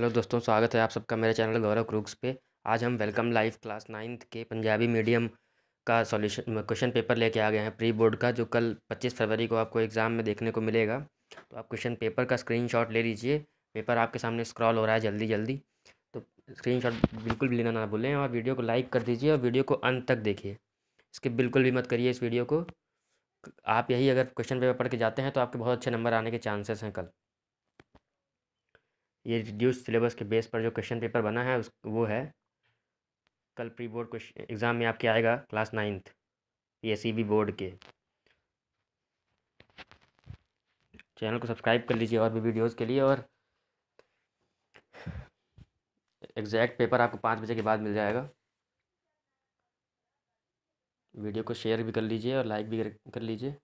hello दोस्तों स्वागत है आप सबका मेरे चैनल गौरव क्रूक्स पे आज हम वेलकम लाइव क्लास नाइन्थ के पंजाबी मीडियम का सॉल्यूशन क्वेश्चन पेपर लेके आ गए हैं प्री बोर्ड का जो कल 25 फरवरी को आपको एग्ज़ाम में देखने को मिलेगा तो आप क्वेश्चन पेपर का स्क्रीनशॉट ले लीजिए पेपर आपके सामने स्क्रॉल हो रहा है जल्दी जल्दी तो स्क्रीन बिल्कुल भी लेना ना भूलें और वीडियो को लाइक कर दीजिए और वीडियो को अंत तक देखिए इसके बिल्कुल भी मत करिए इस वीडियो को आप यही अगर क्वेश्चन पेपर पढ़ के जाते हैं तो आपके बहुत अच्छे नंबर आने के चांसेस हैं कल ये रिड्यूस सिलेबस के बेस पर जो क्वेश्चन पेपर बना है उस वो है कल प्री बोर्ड क्वेश्चन एग्ज़ाम में आपके आएगा क्लास नाइन्थ ये सी बोर्ड के चैनल को सब्सक्राइब कर लीजिए और भी वीडियोस के लिए और एग्जैक्ट पेपर आपको पाँच बजे के बाद मिल जाएगा वीडियो को शेयर भी कर लीजिए और लाइक भी कर लीजिए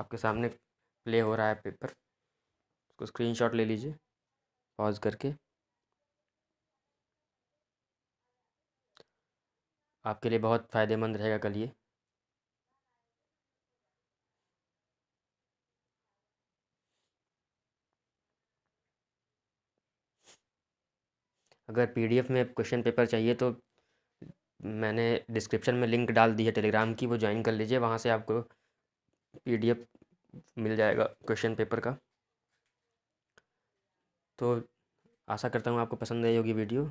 आपके सामने प्ले हो रहा है पेपर उसको स्क्रीनशॉट ले लीजिए पॉज करके आपके लिए बहुत फ़ायदेमंद रहेगा कल ये अगर पीडीएफ में क्वेश्चन पेपर चाहिए तो मैंने डिस्क्रिप्शन में लिंक डाल दी है टेलीग्राम की वो ज्वाइन कर लीजिए वहाँ से आपको पीडीएफ मिल जाएगा क्वेश्चन पेपर का तो आशा करता हूँ आपको पसंद आई होगी वीडियो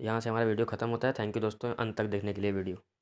यहाँ से हमारा वीडियो ख़त्म होता है थैंक यू दोस्तों अंत तक देखने के लिए वीडियो